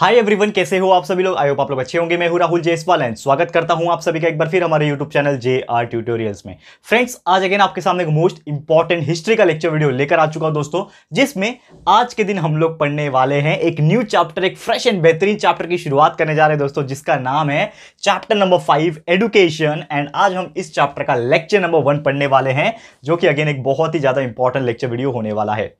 hi everyone कैसे हो आप सभी लोग आई होप आप लोग अच्छे होंगे मैं हूं राहुल जयसवाल एंड स्वागत करता हूं आप सभी का एक बार फिर हमारे YouTube channel J R tutorials में फ्रेंड्स आज अगेन आपके सामने एक मोस्ट इंपॉर्टेंट हिस्ट्री का लेक्चर वीडियो लेकर आ चुका हूं दोस्तों जिसमें आज के दिन हम लोग पढ़ने वाले हैं एक न्यू चैप्टर एक फ्रेश एंड बेहतरीन चैप्टर की शुरुआत करने जा रहे हैं दोस्तों जिसका नाम है chapter number five education and आज हम इस चैप्टर का लेक्चर नंबर वन पढ़ने वाले हैं जो कि अगेन एक बहुत ही ज़्यादा इंपॉर्टेंट लेक्चर वीडियो होने वाला है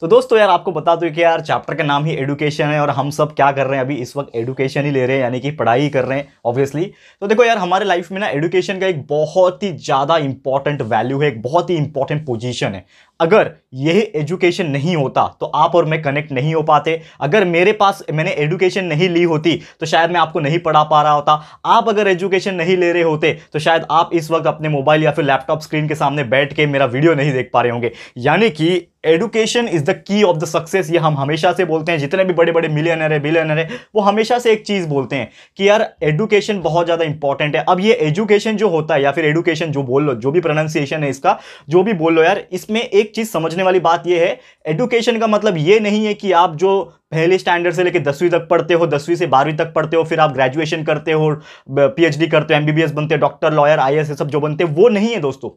तो दोस्तों यार आपको बता दो कि यार चैप्टर का नाम ही एडुकेशन है और हम सब क्या कर रहे हैं अभी इस वक्त एडुकेशन ही ले रहे हैं यानी कि पढ़ाई ही कर रहे हैं ऑब्वियसली तो देखो यार हमारे लाइफ में ना एडुकेशन का एक बहुत ही ज़्यादा इंपॉर्टेंट वैल्यू है एक बहुत ही इंपॉर्टेंट पोजिशन है अगर यही एजुकेशन नहीं होता तो आप और मैं कनेक्ट नहीं हो पाते अगर मेरे पास मैंने एजुकेशन नहीं ली होती तो शायद मैं आपको नहीं पढ़ा पा रहा होता आप अगर एजुकेशन नहीं ले रहे होते तो शायद आप इस वक्त अपने मोबाइल या फिर लैपटॉप स्क्रीन के सामने बैठ के मेरा वीडियो नहीं देख पा रहे होंगे यानी कि education is the key of the success ये हम हमेशा से बोलते हैं जितने भी बड़े बड़े मिलियनर है बिलियनर है वो हमेशा से एक चीज़ बोलते हैं कि यार एडुकेशन बहुत ज़्यादा इंपॉर्टेंट है अब ये एजुकेशन जो होता है या फिर एडुकेशन जो बोल लो जो भी प्रोनाउंसिएशन है इसका जो भी बोल लो यार इसमें एक चीज़ समझने वाली बात यह है एडुकेशन का मतलब ये नहीं है कि आप जो पहले स्टैंडर्ड से लेकर दसवीं तक पढ़ते हो दसवीं से बारहवीं तक पढ़ते हो फिर आप ग्रेजुएशन करते हो पीएचडी करते हो एमबीबीएस बनते हो डॉक्टर लॉयर आई एस सब जो बनते हैं वो नहीं है दोस्तों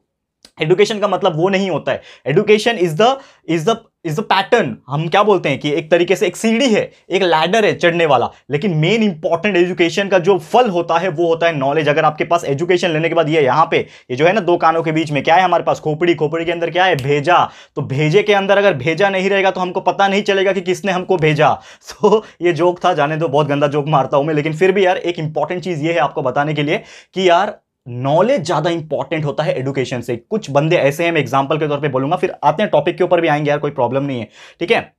एडुकेशन का मतलब वो नहीं होता है education is the is the is a pattern हम क्या बोलते हैं कि एक तरीके से एक सीढ़ी है एक लैडर है चढ़ने वाला लेकिन मेन इंपॉर्टेंट एजुकेशन का जो फल होता है वो होता है नॉलेज अगर आपके पास एजुकेशन लेने के बाद ये यहाँ पे ये जो है ना दो कानों के बीच में क्या है हमारे पास खोपड़ी खोपड़ी के अंदर क्या है भेजा तो भेजे के अंदर अगर भेजा नहीं रहेगा तो हमको पता नहीं चलेगा कि किसने हमको भेजा सो so, ये जोक था जाने दो बहुत गंदा जोक मारता हूँ मैं लेकिन फिर भी यार एक इंपॉर्टेंट चीज़ ये है आपको बताने के लिए कि यार नॉलेज ज्यादा इंपॉर्टेंट होता है एडुकेशन से कुछ बंदे ऐसे हैं मैं एग्जाम्पल के तौर पर बोलूंगा फिर आते हैं टॉपिक के ऊपर भी आएंगे यार कोई प्रॉब्लम नहीं है ठीक है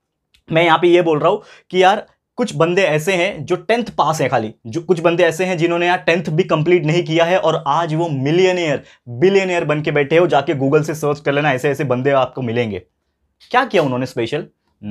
मैं यहां पर यह बोल रहा हूं कि यार कुछ बंदे ऐसे हैं जो टेंथ पास है खाली जो कुछ बंदे ऐसे हैं जिन्होंने यार टेंथ भी कंप्लीट नहीं किया है और आज वो मिलियनियर बिलियनियर बन के बैठे हो जाके गूगल से सर्च कर लेना ऐसे ऐसे बंदे आपको मिलेंगे क्या किया उन्होंने स्पेशल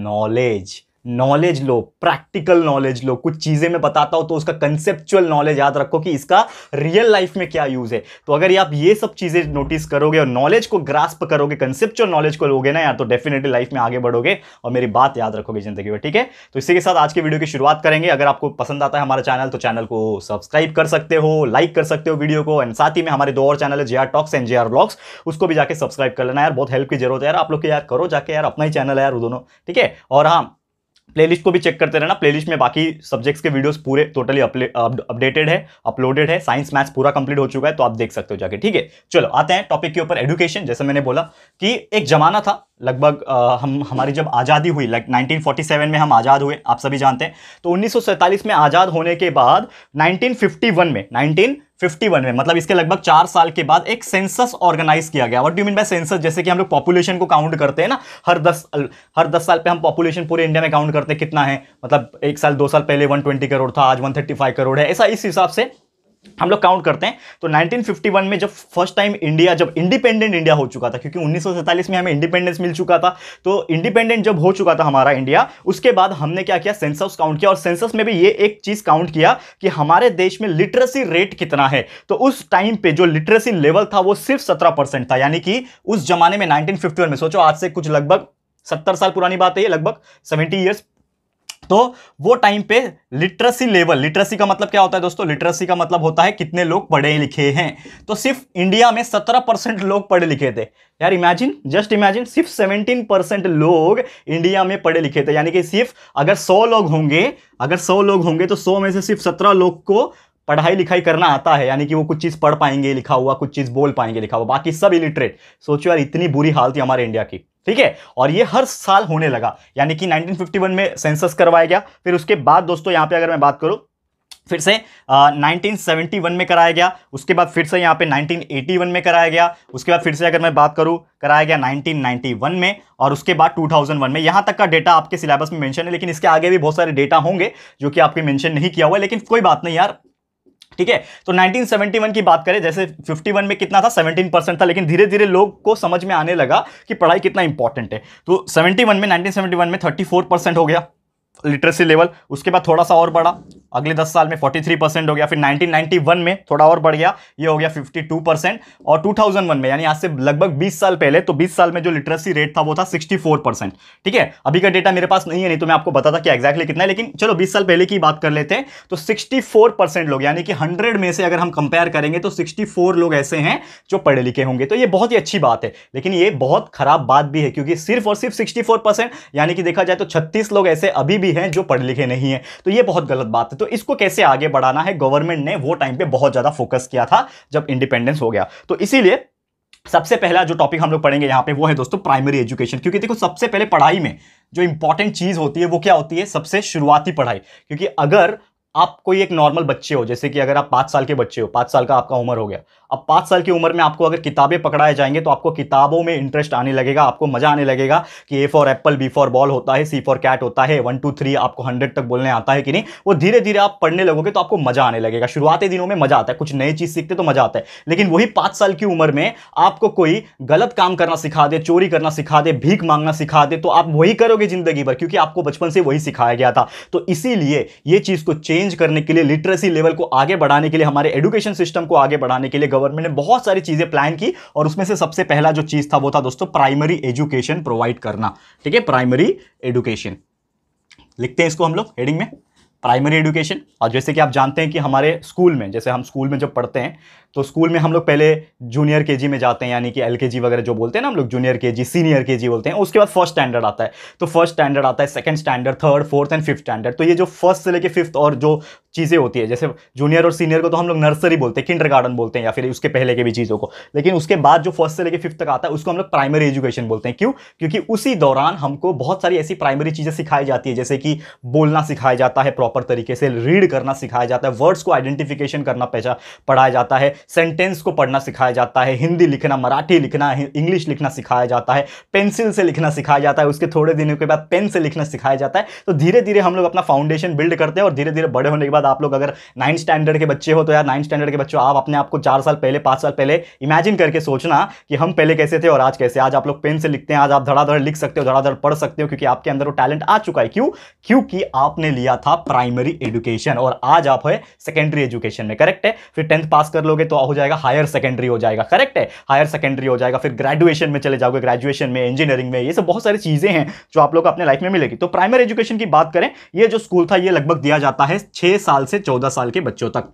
नॉलेज नॉलेज लो प्रैक्टिकल नॉलेज लो कुछ चीज़ें मैं बताता हूँ तो उसका कंसेप्चुअल नॉलेज याद रखो कि इसका रियल लाइफ में क्या यूज़ है तो अगर आप ये सब चीज़ें नोटिस करोगे और नॉलेज को ग्रास्प करोगे कंसेप्चुअल नॉलेज को लोगे ना यार तो डेफिनेटली लाइफ में आगे बढ़ोगे और मेरी बात याद रखोगे जिंदगी में ठीक है तो इसी के साथ आज की वीडियो की शुरुआत करेंगे अगर आपको पसंद आता है हमारा चैनल तो चैनल को सब्सक्राइब कर सकते हो लाइक कर सकते हो वीडियो को एंड साथ ही में हमारे दो और चैनल है J talks and J blogs उसको भी जाकर सब्सक्राइब कर लेना यार बहुत हेल्प की जरूरत है यार आप लोग यार करो जाके यार अपना ही चैनल है यार दोनों ठीक है और हाँ प्लेलिस्ट को भी चेक करते रहना प्लेलिस्ट में बाकी सब्जेक्ट्स के वीडियोस पूरे टोटली अपडेटेड है अपलोडेड है साइंस मैथ्स पूरा कंप्लीट हो चुका है तो आप देख सकते हो जाके ठीक है चलो आते हैं टॉपिक के ऊपर एडुकेशन जैसे मैंने बोला कि एक जमाना था लगभग हम हमारी जब आज़ादी हुई लाइक नाइनटीन में हम आज़ाद हुए आप सभी जानते हैं तो उन्नीस में आज़ाद होने के बाद नाइनटीन में नाइनटीन 51 में मतलब इसके लगभग चार साल के बाद एक सेंसस ऑर्गेनाइज किया गया what do mean by census जैसे कि हम लोग पॉपुलेशन को काउंट करते हैं ना हर दस हर दस साल पे हम पॉपुलेशन पूरे इंडिया में काउंट करते हैं कितना है मतलब एक साल दो साल पहले 120 करोड़ था आज 135 करोड़ है ऐसा इस हिसाब से हम लोग काउंट करते हैं तो 1951 में जब फर्स्ट टाइम इंडिया जब इंडिपेंडेंट इंडिया हो चुका था क्योंकि उन्नीस में हमें इंडिपेंडेंस मिल चुका था तो इंडिपेंडेंट जब हो चुका था हमारा इंडिया उसके बाद हमने क्या किया सेंसस काउंट किया और सेंसस में भी ये एक चीज़ काउंट किया कि हमारे देश में लिटरेसी रेट कितना है तो उस टाइम पर जो लिटरेसी लेवल था वो सिर्फ सत्रह था यानी कि उस जमाने में नाइनटीन में सोचो आज से कुछ लगभग सत्तर साल पुरानी बात है ये लगभग सेवेंटी ईयर्स तो वो टाइम पे लिटरेसी लेवल लिटरेसी का मतलब क्या होता है दोस्तों लिटरेसी का मतलब होता है कितने लोग पढ़े लिखे हैं तो सिर्फ इंडिया में 17 परसेंट लोग पढ़े लिखे थे यार इमेजिन जस्ट इमेजिन सिर्फ 17 परसेंट लोग इंडिया में पढ़े लिखे थे यानी कि सिर्फ अगर 100 लोग होंगे अगर 100 लोग होंगे तो 100 में से सिर्फ 17 लोग को पढ़ाई लिखाई करना आता है यानी कि वो कुछ चीज़ पढ़ पाएंगे लिखा हुआ कुछ चीज़ बोल पाएंगे लिखा हुआ बाकी सब इलिटरेट सोचो यार इतनी बुरी हालत थी हमारे इंडिया की ठीक है और ये हर साल होने लगा यानी कि 1951 में सेंसस करवाया गया फिर उसके बाद दोस्तों यहाँ पे अगर मैं बात करूँ फिर से आ, 1971 में कराया गया उसके बाद फिर से यहाँ पे 1981 में कराया गया उसके बाद फिर से अगर मैं बात करूँ कराया गया 1991 में और उसके बाद 2001 में यहाँ तक का डेटा आपके सिलेबस में मेंशन है लेकिन इसके आगे भी बहुत सारे डेटा होंगे जो कि आपके मेंशन नहीं किया हुआ है लेकिन कोई बात नहीं यार ठीक है तो 1971 की बात करें जैसे 51 में कितना था 17 परसेंट था लेकिन धीरे धीरे लोग को समझ में आने लगा कि पढ़ाई कितना इंपॉर्टेंट है तो 71 में 1971 में 34 परसेंट हो गया लिटरेसी लेवल उसके बाद थोड़ा सा और बढ़ा अगले 10 साल में 43 परसेंट हो गया फिर 1991 में थोड़ा और बढ़ गया ये हो गया 52 परसेंट और 2001 में यानी आज से लगभग 20 साल पहले तो 20 साल में जो लिटरेसी रेट था वो था 64 परसेंट ठीक है अभी का डेटा मेरे पास नहीं है नहीं तो मैं आपको बताता कि एक्जैक्टली कितना है लेकिन चलो बीस साल पहले की बात कर लेते हैं तो सिक्सटी लोग यानी कि हंड्रेड में से अगर हम कंपेयर करेंगे तो सिक्सटी लोग ऐसे हैं जो पढ़े लिखे होंगे तो ये बहुत ही अच्छी बात है लेकिन ये बहुत खराब बात भी है क्योंकि सिर्फ और सिर्फ सिक्सटी यानी कि देखा जाए तो छत्तीस लोग ऐसे अभी भी हैं जो पढ़े लिखे नहीं हैं तो ये बहुत गलत बात है तो इसको कैसे आगे बढ़ाना है गवर्नमेंट ने वो टाइम पे बहुत ज़्यादा फोकस किया था जब इंडिपेंडेंस हो गया तो इसीलिए सबसे पहला जो टॉपिक हम लोग पढ़ेंगे यहाँ पे वो है दोस्तों प्राइमरी एजुकेशन क्योंकि देखो सबसे पहले पढ़ाई में जो इंपॉर्टेंट चीज़ होती है वो क्या होती है सबसे शुरुआती पढ़ाई क्योंकि अगर आप कोई एक नॉर्मल बच्चे हो जैसे कि अगर आप पाँच साल के बच्चे हो पाँच साल का आपका उम्र हो गया अब पाँच साल की उम्र में आपको अगर किताबें पकड़ाए जाएंगे तो आपको किताबों में इंटरेस्ट आने लगेगा आपको मज़ा आने लगेगा कि A for apple B for ball होता है सी फॉर कैट होता है वन टू थ्री आपको हंड्रेड तक बोलने आता है कि नहीं वो धीरे धीरे आप पढ़ने लगोगे तो आपको मज़ा आने लगेगा शुरुआती दिनों में मज़ा आता है कुछ नई चीज़ सीखते तो मज़ा आता है लेकिन वही पाँच साल की उम्र में आपको कोई गलत काम करना सिखा दे चोरी करना सिखा दे भीख मांगना सिखा दे तो आप वही करोगे ज़िंदगी भर क्योंकि आपको बचपन से वही सिखाया गया था तो इसीलिए ये चीज़ को चेंज चेंज करने के लिए लिटरेसी लेवल को आगे बढ़ाने के लिए हमारे एजुकेशन सिस्टम को आगे बढ़ाने के लिए गवर्नमेंट ने बहुत सारी चीज़ें प्लान की और उसमें से सबसे पहला जो चीज़ था वो था दोस्तों प्राइमरी एजुकेशन प्रोवाइड करना ठीक है प्राइमरी एजुकेशन लिखते हैं इसको हम लोग हेडिंग में प्राइमरी एजुकेशन और जैसे कि आप जानते हैं कि हमारे स्कूल में जैसे हम स्कूल में जब पढ़ते हैं तो स्कूल में हम लोग पहले जूनियर के में जाते हैं यानी कि एल वगैरह जो बोलते हैं ना हम लोग जूनियर के सीनियर के बोलते हैं उसके बाद फर्स्ट स्टैंडर्ड आता है तो फर्स्ट स्टैंडर्ड आता है second standard third fourth and fifth standard तो ये जो फर्स्ट से लेकर फिफ्थ और जो चीज़ें होती है जैसे जूनियर और सीनियर को तो हम लोग नर्सरी बोलते हैं किंडर गार्डन बोलते हैं या फिर उसके पहले के भी चीज़ों को लेकिन उसके बाद जो फर्स्ट से लेकर फिफ्थ तक आता है उसको हम लोग प्राइमरी एजुकेशन बोलते हैं क्यों क्योंकि उसी दौरान हमको बहुत सारी ऐसी प्राइमरी चीज़ें सिखाई जाती है जैसे कि बोलना सिखाया जाता है प्रॉपर तरीके से रीड करना सिखाया जाता है वर्ड्स को आइडेंटिफिकेशन करना पहचा पढ़ाया जाता है सेंटेंस को पढ़ना सिखाया जाता है हिंदी लिखना मराठी लिखना इंग्लिश लिखना सिखाया जाता है पेंसिल से लिखना सिखाया जाता है उसके थोड़े दिनों के बाद पेन से लिखना सिखाया जाता है तो धीरे धीरे हम लोग अपना फाउंडेशन बिल्ड करते हैं और धीरे धीरे बड़े होने के बाद आप लोग अगर नाइन्थ स्टैंडर्ड के बच्चे हो तो यार नाइन्थ स्टैंडर्ड के बच्चों आप अपने आपको चार साल पहले पाँच साल पहले इमेजिन करके सोचना कि हम पहले कैसे थे और आज कैसे आज आप लोग पेन से लिखते हैं आज आप धड़ाधड़ लिख सकते हो धड़ाधड़ पढ़ सकते हो क्योंकि आपके अंदर वो टैलेंट आ चुका है क्यों क्योंकि आपने लिया था प्राइमरी एजुकेशन और आज आप है सेकेंडरी एजुकेशन में करेक्ट है फिर टेंथ पास कर लोगे तो तो हो जाएगा हायर सेकेंडरी हो जाएगा करेक्ट है हायर सेकेंडरी हो जाएगा फिर ग्रेजुएशन में चले जाओगे ग्रेजुएशन में इंजीनियरिंग में ये सब बहुत सारी चीज़ें हैं जो आप लोग अपने लाइफ में मिलेगी तो प्राइमरी एजुकेशन की बात करें ये जो स्कूल था ये लगभग दिया जाता है छह साल से चौदह साल के बच्चों तक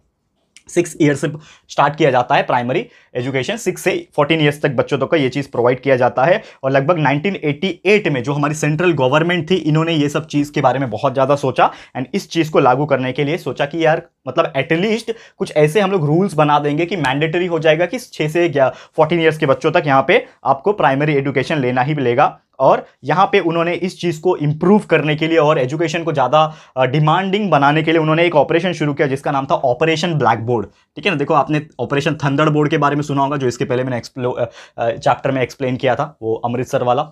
सिक्स ईयर से स्टार्ट किया जाता है प्राइमरी एजुकेशन सिक्स से फोर्टीन ईयर्स तक बच्चों तक का ये चीज़ प्रोवाइड किया जाता है और लगभग 1988 में जो हमारी सेंट्रल गवर्नमेंट थी इन्होंने ये सब चीज़ के बारे में बहुत ज़्यादा सोचा एंड इस चीज़ को लागू करने के लिए सोचा कि यार मतलब एटलीस्ट कुछ ऐसे हम लोग रूल्स बना देंगे कि मैंडेटरी हो जाएगा कि छः से फोर्टीन ईयर्स के बच्चों तक यहाँ पर आपको प्राइमरी एजुकेशन लेना ही मिलेगा और यहाँ पे उन्होंने इस चीज़ को इम्प्रूव करने के लिए और एजुकेशन को ज़्यादा डिमांडिंग बनाने के लिए उन्होंने एक ऑपरेशन शुरू किया जिसका नाम था ऑपरेशन ब्लैक बोर्ड ठीक है ना देखो आपने ऑपरेशन थंडर बोर्ड के बारे में सुना होगा जो इसके पहले मैंने चैप्टर में एक्सप्लेन किया था वो अमृतसर वाला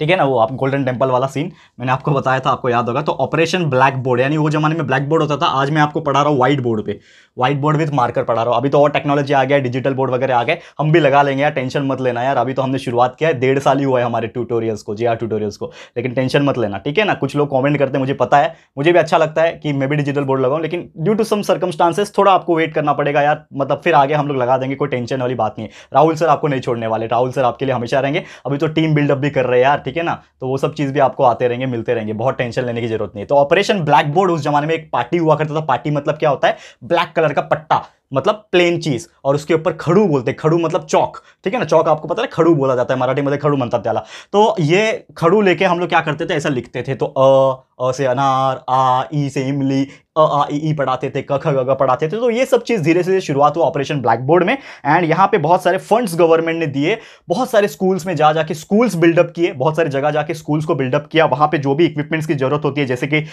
ठीक है ना वो आप गोल्डन टेम्पल वाला सीन मैंने आपको बताया था आपको याद होगा तो ऑपरेशन ब्लैक बोर्ड यानी वो जमाने में ब्लैक बोर्ड होता था आज मैं आपको पढ़ा रहा हूँ व्हाइट बोर्ड पे व्हाइट बोर्ड विथ मार्कर पढ़ा रहा हूँ अभी तो और टेक्नोलॉजी आ गया डिजिटल बोर्ड वगैरह आ गए हम भी लगा लेंगे यार टेंशन मत लेना यार अभी तो हमने शुरुआत किया है डेढ़ साल ही हुआ है हमारे ट्यूटोरियल्स को जी ट्यूटोरियल्स को लेकिन टेंशन मत लेना ठीक है ना कुछ लोग कॉमेंट करते हैं मुझे पता है मुझे भी अच्छा लगता है कि मैं भी डिजिटल बोर्ड लगाऊँ लेकिन ड्यू टू सम सर्कमस्टांसेस थोड़ा आपको वेट करना पड़ेगा यार मतलब फिर आगे हम लोग लगा देंगे कोई टेंशन वाली बात नहीं है राहुल सर आपको नहीं छोड़ने वाले राहुल सर आपके लिए हमेशा रहेंगे अभी तो टीम बिल्डअप भी कर रहे हैं यार ठीक है ना तो वो सब चीज़ भी आपको आते रहेंगे मिलते रहेंगे बहुत टेंशन लेने की जरूरत नहीं है तो ऑपरेशन ब्लैक बोर्ड उस जमाने में एक पार्टी हुआ करता था पार्टी मतलब क्या होता है ब्लैक कलर का पट्टा मतलब प्लेन चीज़ और उसके ऊपर खड़ू बोलते हैं खड़ू मतलब चौक ठीक है ना चौक आपको पता है खड़ू बोला जाता है मराठी में खड़ू मनता त्याला तो ये खड़ू लेके हम लोग क्या करते थे ऐसा लिखते थे तो अ अ से अनार आ ई से इमली अ आ ई ई पढ़ाते थे क ख ग पढ़ाते थे तो ये सब चीज़ धीरे धीरे शुरुआत हुआ ऑपरेशन ब्लैक बोर्ड में एंड यहाँ पे बहुत सारे फंड्स गवर्नमेंट ने दिए बहुत सारे स्कूल्स में जा जाके स्कूल्स बिल्डअप किए बहुत सारी जगह जाके स्कूल्स को बिल्डअप किया वहाँ पे जो भी इक्विपमेंट्स की जरूरत होती है जैसे कि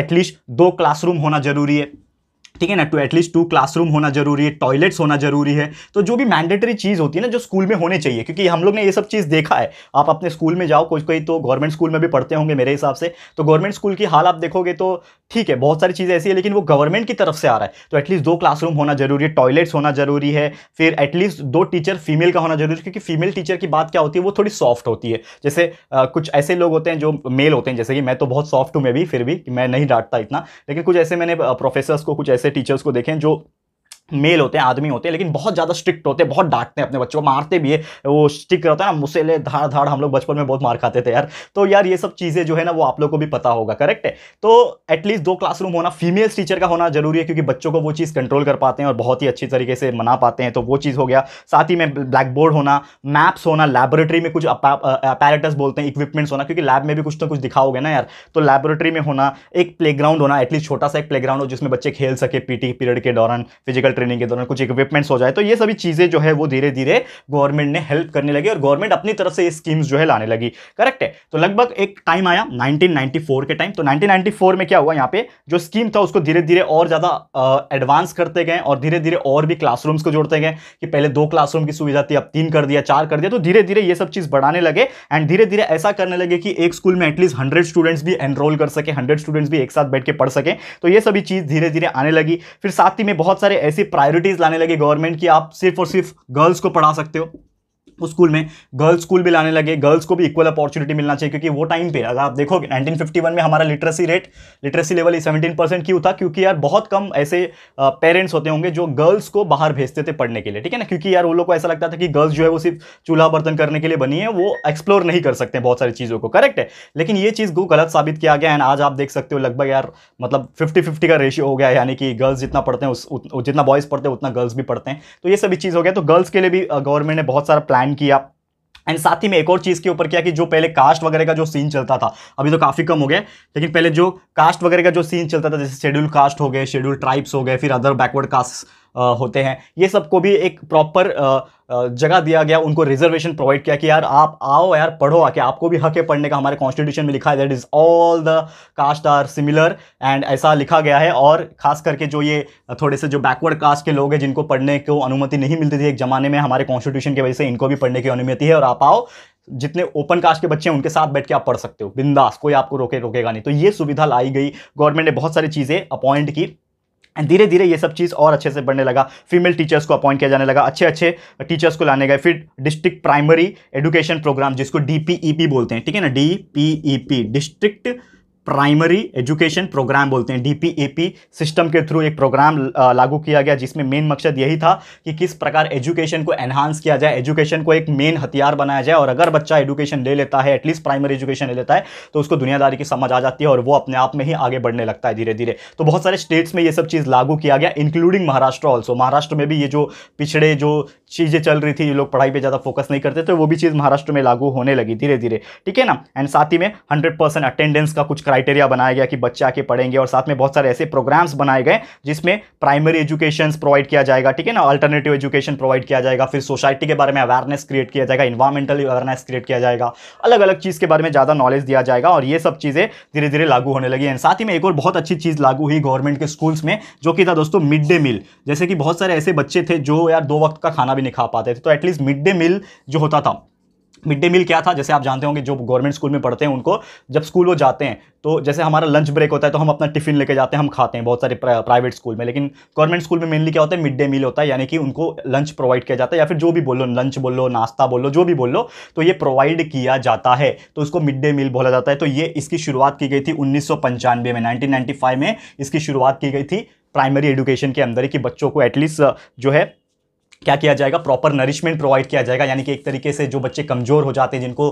एटलीस्ट दो क्लासरूम होना जरूरी है ठीक है ना टू एटलीस्ट टू क्लासरूम होना जरूरी है टॉयलेट्स होना जरूरी है तो जो भी मैंडेटरी चीज़ होती है ना जो स्कूल में होने चाहिए क्योंकि हम लोग ने ये सब चीज़ देखा है आप अपने स्कूल में जाओ कोई कोई तो गवर्नमेंट स्कूल में भी पढ़ते होंगे मेरे हिसाब से तो गवर्नमेंट स्कूल की हाल आप देखोगे तो ठीक है बहुत सारी चीज़ें ऐसी है लेकिन वो गवर्नमेंट की तरफ से आ रहा है तो एटलीस्ट दो क्लासरूम होना जरूरी है टॉयलेट्स होना जरूरी है फिर एटलीस्ट दो टीचर फीमेल का होना जरूरी है क्योंकि फीमेल टीचर की बात क्या होती है वो थोड़ी सॉफ्ट होती है जैसे आ, कुछ ऐसे लोग होते हैं जो मेल होते हैं जैसे कि मैं तो बहुत सॉफ्ट हूँ मैं भी फिर भी मैं नहीं डांटता इतना लेकिन कुछ ऐसे मैंने प्रोफेसर्स को कुछ ऐसे टीचर्स को देखें जो मेल होते हैं आदमी होते हैं लेकिन बहुत ज़्यादा स्ट्रिक्ट होते हैं बहुत डांटते हैं अपने बच्चों को मारते भी है वो स्टिक रहता है ना मुसेले धाड़ धाड़ हम लोग बचपन में बहुत मार खाते थे यार तो यार ये सब चीज़ें जो है ना वो आप लोग को भी पता होगा करेक्ट है तो एटलीस्ट दो क्लासरूम होना फीमेल्स टीचर का होना जरूरी है क्योंकि बच्चों को वो चीज़ कंट्रोल कर पाते हैं और बहुत ही अच्छी तरीके से मना पाते हैं तो वो चीज़ हो गया साथ ही में ब्लैक बोर्ड होना मैप्स होना लेबोरेटरी में कुछ अपैरेटस बोलते हैं इक्विपमेंट्स होना क्योंकि लैब में भी कुछ ना कुछ दिखाओगे ना यार तो लेबोरेटरी में होना एक प्लेग्राउंड होना एटलीस्ट छोटा सा एक प्लेग्राउंड हो जिसमें बच्चे खेल सके पीटी पीरियड के दौरान फिजिकल ट्रेनिंग के दौरान कुछ इक्विपमेंट्स हो जाए तो ये सभी चीज़ें जो है वो धीरे धीरे गवर्नमेंट ने हेल्प करने लगी और गवर्नमेंट अपनी तरफ से ये स्कीम्स जो है लाने लगी करेक्ट है तो लगभग एक टाइम आया 1994 के टाइम तो 1994 में क्या हुआ यहाँ पे जो स्कीम था उसको धीरे धीरे और ज़्यादा एडवांस करते गए और धीरे धीरे और भी क्लासरूम्स को जोड़ते गए कि पहले दो क्लासरूम की सुविधा थी अब तीन कर दिया चार कर दिया तो धीरे धीरे ये सब चीज़ बढ़ाने लगे एंड धीरे धीरे ऐसा करने लगे कि एक स्कूल में एटलीस्ट हंड्रेड स्टूडेंट्स भी एनरोल कर सके हंड्रेड स्टूडेंट्स भी एक साथ बैठ के पढ़ सके तो ये सभी चीज़ धीरे धीरे आने लगी फिर साथ ही में बहुत सारे ऐसी ऐसी प्रायोरिटीज लाने लगी गवर्नमेंट की आप सिर्फ और सिर्फ गर्ल्स को पढ़ा सकते हो स्कूल में गर्ल्स स्कूल भी लाने लगे गर्ल्स को भी इक्वल अपॉर्चुनिटी मिलना चाहिए क्योंकि वो टाइम पे अगर आप देखोगे 1951 में हमारा literacy rate literacy level 17 percent क्यों था क्योंकि यार बहुत कम ऐसे पेरेंट्स होते होंगे जो गर्ल्स को बाहर भेजते थे पढ़ने के लिए ठीक है ना क्योंकि यार वो लोग को ऐसा लगता था कि गर्ल्स जो है वो सिर्फ चूल्हा बर्तन करने के लिए बनी है वो एक्सप्लोर नहीं कर सकते बहुत सारी चीज़ों को करेक्ट है लेकिन ये चीज़ को गलत साबित किया गया एंड आज आप देख सकते हो लगभग यार मतलब फिफ्टी फिफ्टी का रेशियो हो गया यानी कि गर्ल्स जितना पढ़ते हैं उस जितना बॉयज़ पढ़ते हैं उतना गर्ल्स भी पढ़ते हैं तो ये सभी चीज़ हो गया तो गर्ल्स के लिए भी गवर्नमेंट ने बहुत सारा प्लान बैन किया एंड साथ ही में एक और चीज़ के ऊपर किया कि जो पहले कास्ट वगैरह का जो सीन चलता था अभी तो काफ़ी कम हो गया लेकिन पहले जो कास्ट वगैरह का जो सीन चलता था जैसे शेड्यूल कास्ट हो गए शेड्यूल ट्राइब्स हो गए फिर अदर बैकवर्ड कास्ट होते हैं ये सबको भी एक प्रॉपर जगह दिया गया उनको रिजर्वेशन प्रोवाइड किया कि यार आप आओ यार पढ़ो आके आपको भी हक है पढ़ने का हमारे कॉन्स्टिट्यूशन में लिखा है that is all the caste are similar and ऐसा लिखा गया है और खास करके जो ये थोड़े से जो बैकवर्ड कास्ट के लोग हैं जिनको पढ़ने को अनुमति नहीं मिलती थी एक ज़माने में हमारे कॉन्स्टिट्यूशन की वजह से इनको भी पढ़ने की अनुमति है और आप आओ जितने ओपन कास्ट के बच्चे हैं उनके साथ बैठ के आप पढ़ सकते हो बिंदास कोई आपको रोके रोकेगा नहीं तो ये सुविधा लाई गई गवर्नमेंट ने बहुत सारी चीज़ें अपॉइंट की धीरे धीरे ये सब चीज़ और अच्छे से बढ़ने लगा फीमेल टीचर्स को अपॉइंट किया जाने लगा अच्छे अच्छे टीचर्स को लाने गए फिर डिस्ट्रिक्ट प्राइमरी एजुकेशन प्रोग्राम जिसको डी e बोलते हैं ठीक है ना D district primary education programme बोलते हैं डीपीएपी सिस्टम के थ्रू एक प्रोग्राम लागू किया गया जिसमें मेन मकसद यही था कि किस प्रकार एजुकेशन को एनहांस किया जाए एजुकेशन को एक मेन हथियार बनाया जाए और अगर बच्चा एजुकेशन ले लेता है एटलीस्ट प्राइमरी एजुकेशन ले लेता है तो उसको दुनियादारी की समझ आ जाती है और वो अपने आप में ही आगे बढ़ने लगता है धीरे धीरे तो बहुत सारे स्टेट्स में ये सब चीज़ लागू किया गया इंक्लूडिंग महाराष्ट्र ऑल्सो महाराष्ट्र में भी ये जो पिछड़े जो चीज़ें चल रही थी लोग पढ़ाई पर ज़्यादा फोकस नहीं करते तो वो भी चीज़ महाराष्ट्र में लागू होने लगी धीरे धीरे ठीक है ना एंड साथ ही में हंड्रेड अटेंडेंस का कुछ क्राइटेरिया बनाया गया कि बच्चे आके पढ़ेंगे और साथ में बहुत सारे ऐसे प्रोग्राम्स बनाए गए जिसमें प्राइमरी एजुकेशन प्रोवाइड किया जाएगा ठीक है ना अल्टरनेटिव एजुकेशन प्रोवाइड किया जाएगा फिर सोसाइटी के बारे में अवेयरनेस क्रिएट किया जाएगा इन्वायरमेंटल अवेयरनेस क्रिएट किया जाएगा अलग अलग चीज़ के बारे में ज़्यादा नॉलेज दिया जाएगा और ये सब चीज़ें धीरे धीरे लागू होने लगी हैं साथ ही में एक और बहुत अच्छी चीज़ लागू हुई गवर्नमेंट के स्कूल्स में जो कि था दोस्तों मिड डे मील जैसे कि बहुत सारे ऐसे बच्चे थे जो यार दो वक्त का खाना भी नहीं खा पाते थे तो एटलीस्ट मिड डे मील जो होता था मिड डे मील क्या था जैसे आप जानते होंगे जो गवर्नमेंट स्कूल में पढ़ते हैं उनको जब स्कूल वो जाते हैं तो जैसे हमारा लंच ब्रेक होता है तो हम अपना टिफिन लेके जाते हैं हम खाते हैं बहुत सारे प्राइवेट स्कूल में लेकिन गवर्नमेंट स्कूल में मेनली क्या होता है मिड डे मील होता है यानी कि उनको लंच प्रोवाइड किया जाता है या फिर जो भी बोलो लंच बोल लो नाश्ता बोलो जो भी बोल लो तो ये प्रोवाइड किया जाता है तो उसको मिड डे मील बोला जाता है तो ये इसकी शुरुआत की गई थी उन्नीस में नाइनटीन में इसकी शुरुआत की गई थी प्राइमरी एजुकेशन के अंदर ही कि बच्चों को एटलीस्ट जो है क्या किया जाएगा प्रॉपर नरिशमेंट प्रोवाइड किया जाएगा यानी कि एक तरीके से जो बच्चे कमज़ोर हो जाते हैं जिनको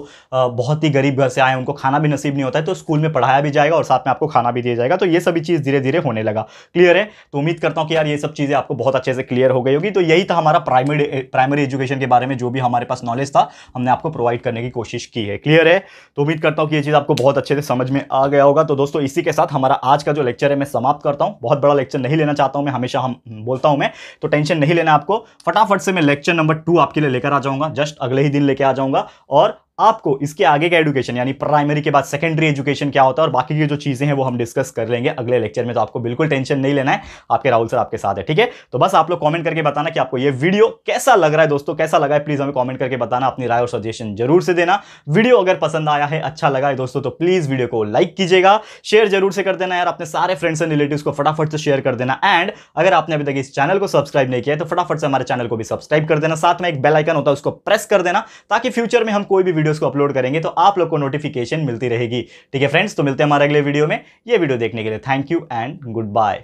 बहुत ही गरीब घर से आए उनको खाना भी नसीब नहीं होता है तो स्कूल में पढ़ाया भी जाएगा और साथ में आपको खाना भी दिया जाएगा तो ये सभी चीज़ धीरे धीरे होने लगा क्लियर है तो उम्मीद करता हूँ कि यार ये सब चीज़ें आपको बहुत अच्छे से क्लियर हो गई होगी तो यही था हमारा प्राइमरी प्राइमरी एजुकेशन के बारे में जो भी हमारे पास नॉलेज था हमने आपको प्रोवाइड करने की कोशिश की है क्लियर है तो उम्मीद करता हूँ कि ये चीज़ आपको बहुत अच्छे से समझ में आ गया होगा तो दोस्तों इसी के साथ हमारा आज का जो लेक्चर है मैं समाप्त करता हूँ बहुत बड़ा लेक्चर नहीं लेना चाहता हूँ मैं हमेशा हम बोलता हूँ मैं तो टेंशन नहीं लेना आपको फटा फटाफट से मैं लेक्चर नंबर टू आपके लिए लेकर आ जाऊंगा जस्ट अगले ही दिन लेकर आ जाऊंगा और आपको इसके आगे का एजुकेशन यानी प्राइमरी के बाद सेकेंडरी एजुकेशन क्या होता है और बाकी की जो चीज़ें हैं वो हम डिस्कस कर लेंगे अगले लेक्चर में तो आपको बिल्कुल टेंशन नहीं लेना है आपके राहुल सर आपके साथ है ठीक है तो बस आप लोग कॉमेंट करके बताना कि आपको ये वीडियो कैसा लग रहा है दोस्तों कैसा लगा है प्लीज़ हमें कॉमेंट करके बताना अपनी राय और सजेशन जरूर से देना वीडियो अगर पसंद आया है अच्छा लगा है दोस्तों तो प्लीज़ वीडियो को लाइक कीजिएगा शेयर जरूर से कर देना यार अपने सारे फ्रेंड्स एंड रिलेटिव को फटाफट से शेयर कर देना एंड अगर आपने अभी तक इस चैनल को सब्सक्राइब नहीं किया तो फटाफट से हमारे चैनल को भी सब्सक्राइब कर देना साथ में एक बेलाइकन होता है उसको प्रेस कर देना ताकि फ्यूचर में हम कोई भी वीडियो वीडियोस को अपलोड करेंगे तो आप लोग को नोटिफिकेशन मिलती रहेगी ठीक है फ्रेंड्स तो मिलते हैं हमारे अगले वीडियो में ये वीडियो देखने के लिए thank you and good bye